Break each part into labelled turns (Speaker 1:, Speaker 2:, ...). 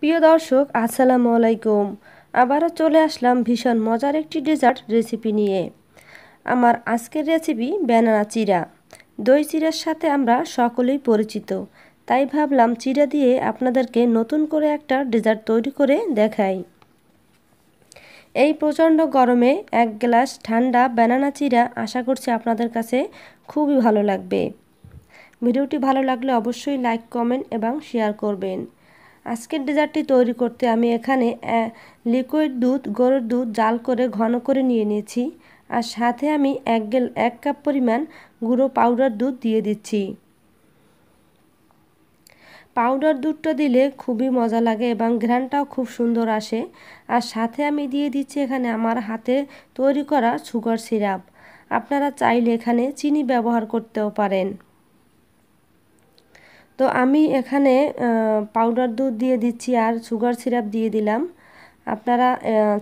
Speaker 1: প্রিয় দর্শক আসসালামু আলাইকুম আবারও চলে আসলাম ভীষণ মজার একটি ডেজার্ট রেসিপি নিয়ে আমার আজকের রেসিপি ব্যানানা চিরা দই চিরার সাথে আমরা সকলেই পরিচিত তাই ভাবলাম চিরা দিয়ে আপনাদেরকে নতুন করে একটা ডেজার্ট তৈরি করে দেখাই এই প্রচণ্ড গরমে এক গ্লাস ঠান্ডা ব্যানানা চিরা আশা করছি আপনাদের কাছে খুবই ভালো লাগবে ভিডিওটি ভালো লাগলে অবশ্যই লাইক কমেন্ট এবং শেয়ার করবেন আজকের ডেজার্টটি তৈরি করতে আমি এখানে লিকুইড দুধ গরুর দুধ জাল করে ঘন করে নিয়ে নিয়েছি আর সাথে আমি এক গেল এক কাপ পরিমাণ গুঁড়ো পাউডার দুধ দিয়ে দিচ্ছি পাউডার দুধটা দিলে খুবই মজা লাগে এবং ঘ্রানটাও খুব সুন্দর আসে আর সাথে আমি দিয়ে দিচ্ছি এখানে আমার হাতে তৈরি করা সুগার সিরাপ আপনারা চাইলে এখানে চিনি ব্যবহার করতেও পারেন তো আমি এখানে পাউডার দুধ দিয়ে দিচ্ছি আর সুগার সিরাপ দিয়ে দিলাম আপনারা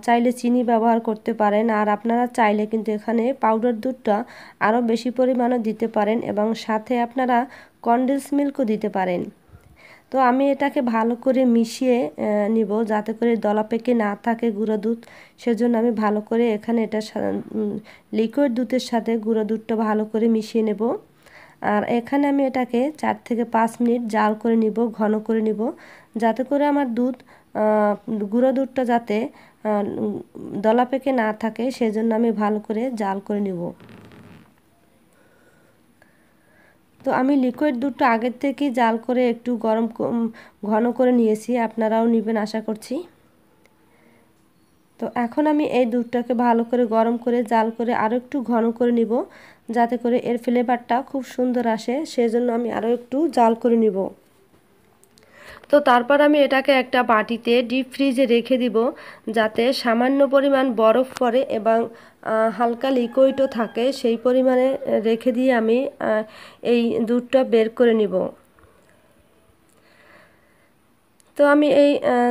Speaker 1: চাইলে চিনি ব্যবহার করতে পারেন আর আপনারা চাইলে কিন্তু এখানে পাউডার দুধটা আরও বেশি পরিমাণে দিতে পারেন এবং সাথে আপনারা কন্ডেন্স মিল্কও দিতে পারেন তো আমি এটাকে ভালো করে মিশিয়ে নিব যাতে করে দলা পেকে না থাকে গুঁড়ো দুধ সেজন্য আমি ভালো করে এখানে এটা লিকুইড দুধের সাথে গুঁড়ো দুধটা ভালো করে মিশিয়ে নেব আর এখানে আমি এটাকে চার থেকে পাঁচ মিনিট জাল করে নিব ঘন করে নিব যাতে করে আমার দুধ গুঁড়ো দুধটা যাতে দলা পেকে না থাকে সেজন্য আমি ভালো করে জাল করে নিব তো আমি লিকুইড দুধটা আগের থেকেই জাল করে একটু গরম ঘন করে নিয়েছি আপনারাও নেবেন আশা করছি তো এখন আমি এই দুধটাকে ভালো করে গরম করে জাল করে আরও একটু ঘন করে নিব যাতে করে এর ফ্লেভারটা খুব সুন্দর আসে সেজন্য আমি আরও একটু জাল করে নিব তো তারপর আমি এটাকে একটা বাটিতে ডিপ ফ্রিজে রেখে দিব যাতে সামান্য পরিমাণ বরফ পড়ে এবং হালকা লিকুইডও থাকে সেই পরিমাণে রেখে দিয়ে আমি এই দুধটা বের করে নিব তো আমি এই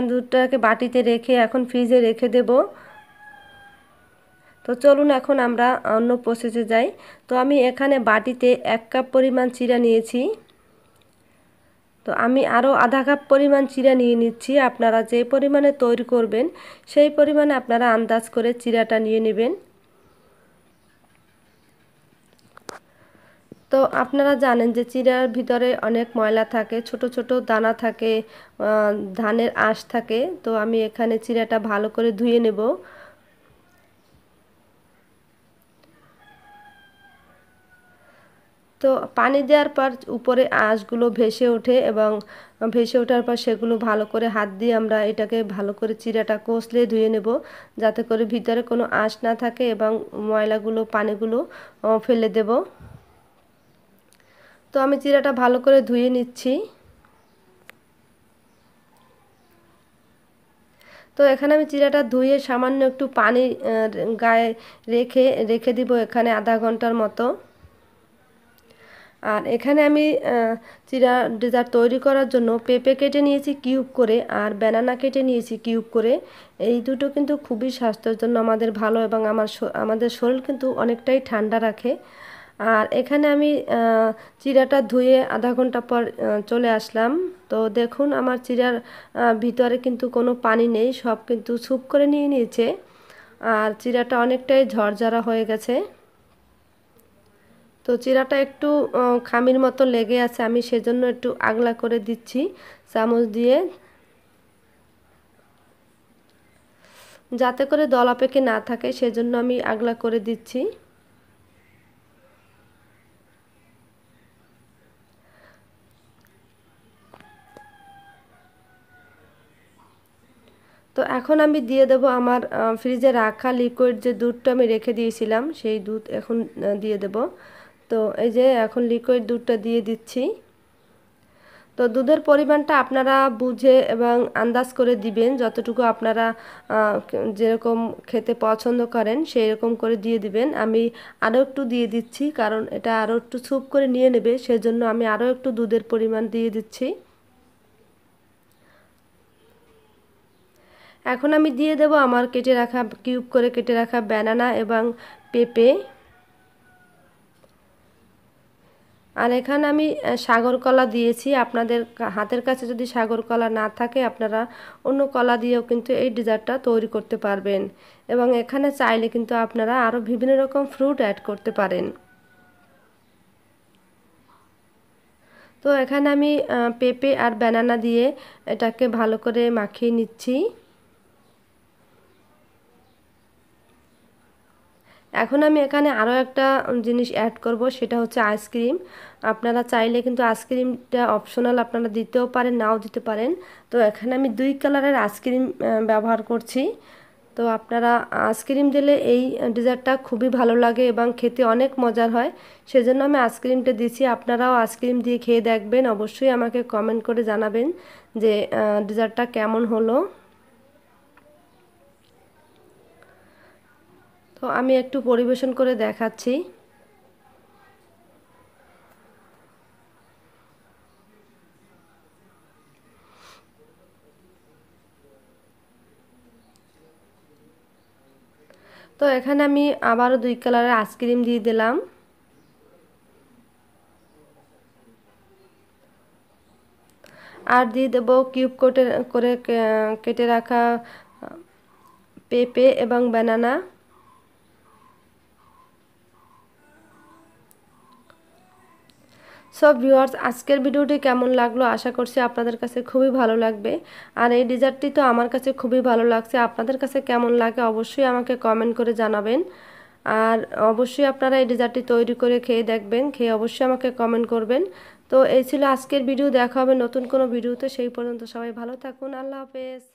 Speaker 1: দুধটাকে বাটিতে রেখে এখন ফ্রিজে রেখে দেব তো চলুন এখন আমরা অন্য প্রসেসে যাই তো আমি এখানে বাটিতে এক কাপ পরিমাণ চিরা নিয়েছি তো আমি আরও আধা কাপ পরিমাণ চিরা নিয়ে নিচ্ছি আপনারা যে পরিমাণে তৈরি করবেন সেই পরিমাণে আপনারা আন্দাজ করে চিরাটা নিয়ে নেবেন তো আপনারা জানেন যে চিড়ার ভিতরে অনেক ময়লা থাকে ছোট ছোট দানা থাকে ধানের আঁশ থাকে তো আমি এখানে চিড়াটা ভালো করে ধুয়ে নেব তো পানি দেওয়ার পর উপরে আঁশগুলো ভেসে ওঠে এবং ভেসে ওঠার পর সেগুলো ভালো করে হাত দিয়ে আমরা এটাকে ভালো করে চিরাটা কষলে ধুয়ে নেব যাতে করে ভিতরে কোনো আঁশ না থাকে এবং ময়লাগুলো পানিগুলো ফেলে দেবো তো আমি জিরাটা ভালো করে ধুয়ে নিচ্ছি তো এখানে আমি জিরাটা ধুয়ে সামান্য একটু পানি গায়ে রেখে রেখে দিব এখানে আধা ঘন্টার মতো আর এখানে আমি চিরা ডেজার্ট তৈরি করার জন্য পেঁপে কেটে নিয়েছি কিউব করে আর ব্যানানা কেটে নিয়েছি কিউব করে এই দুটো কিন্তু খুবই স্বাস্থ্যের জন্য আমাদের ভালো এবং আমার আমাদের শরীর কিন্তু অনেকটাই ঠান্ডা রাখে আর এখানে আমি চিরাটা ধুয়ে আধা ঘন্টা পর চলে আসলাম তো দেখুন আমার চিরার ভিতরে কিন্তু কোনো পানি নেই সব কিন্তু সুপ করে নিয়ে নিয়েছে আর চিরাটা অনেকটাই ঝরঝরা হয়ে গেছে তো চিরাটা একটু খামির মতো লেগে আছে আমি সেজন্য একটু আগলা করে দিচ্ছি চামচ দিয়ে যাতে করে দল না থাকে সেজন্য আমি আগলা করে দিচ্ছি তো এখন আমি দিয়ে দেব আমার ফ্রিজে রাখা লিকুইড যে দুধটা আমি রেখে দিয়েছিলাম সেই দুধ এখন দিয়ে দেব তো এই যে এখন লিকুইড দুধটা দিয়ে দিচ্ছি তো দুধের পরিমাণটা আপনারা বুঝে এবং আন্দাজ করে দিবেন যতটুকু আপনারা যেরকম খেতে পছন্দ করেন সেই রকম করে দিয়ে দিবেন আমি আরও একটু দিয়ে দিচ্ছি কারণ এটা আরও একটু সুপ করে নিয়ে নেবে সেজন্য আমি আরও একটু দুধের পরিমাণ দিয়ে দিচ্ছি এখন আমি দিয়ে দেব আমার কেটে রাখা কিউব করে কেটে রাখা ব্যানানা এবং পেঁপে আর এখানে আমি সাগর কলা দিয়েছি আপনাদের হাতের কাছে যদি সাগর কলা না থাকে আপনারা অন্য কলা দিয়েও কিন্তু এই ডিজার্টটা তৈরি করতে পারবেন এবং এখানে চাইলে কিন্তু আপনারা আরও বিভিন্ন রকম ফ্রুট অ্যাড করতে পারেন তো এখানে আমি পেঁপে আর ব্যানানা দিয়ে এটাকে ভালো করে মাখিয়ে নিচ্ছি এখন আমি এখানে আরও একটা জিনিস অ্যাড করব সেটা হচ্ছে আইসক্রিম আপনারা চাইলে কিন্তু আইসক্রিমটা অপশনাল আপনারা দিতেও পারেন নাও দিতে পারেন তো এখানে আমি দুই কালারের আইসক্রিম ব্যবহার করছি তো আপনারা আইসক্রিম দিলে এই ডেজার্টটা খুবই ভালো লাগে এবং খেতে অনেক মজার হয় সেজন্য আমি আইসক্রিমটা দিছি আপনারাও আইসক্রিম দিয়ে খেয়ে দেখবেন অবশ্যই আমাকে কমেন্ট করে জানাবেন যে ডেজার্টটা কেমন হলো তো আমি একটু পরিবেশন করে দেখাচ্ছি তো এখানে আমি আবারও দুই কালারের আইসক্রিম দিয়ে দিলাম আর দিয়ে দেব কিউব কোটে করে কেটে রাখা পেঁপে এবং বানানা সব ভিউয়ার্স আজকের ভিডিওটি কেমন লাগলো আশা করছি আপনাদের কাছে খুবই ভালো লাগবে আর এই ডিজার্টটি তো আমার কাছে খুবই ভালো লাগছে আপনাদের কাছে কেমন লাগে অবশ্যই আমাকে কমেন্ট করে জানাবেন আর অবশ্যই আপনারা এই ডিজার্টটি তৈরি করে খেয়ে দেখবেন খেয়ে অবশ্যই আমাকে কমেন্ট করবেন তো এই ছিল আজকের ভিডিও দেখা হবে নতুন কোনো ভিডিওতে সেই পর্যন্ত সবাই ভালো থাকুন আল্লাহ হাফেজ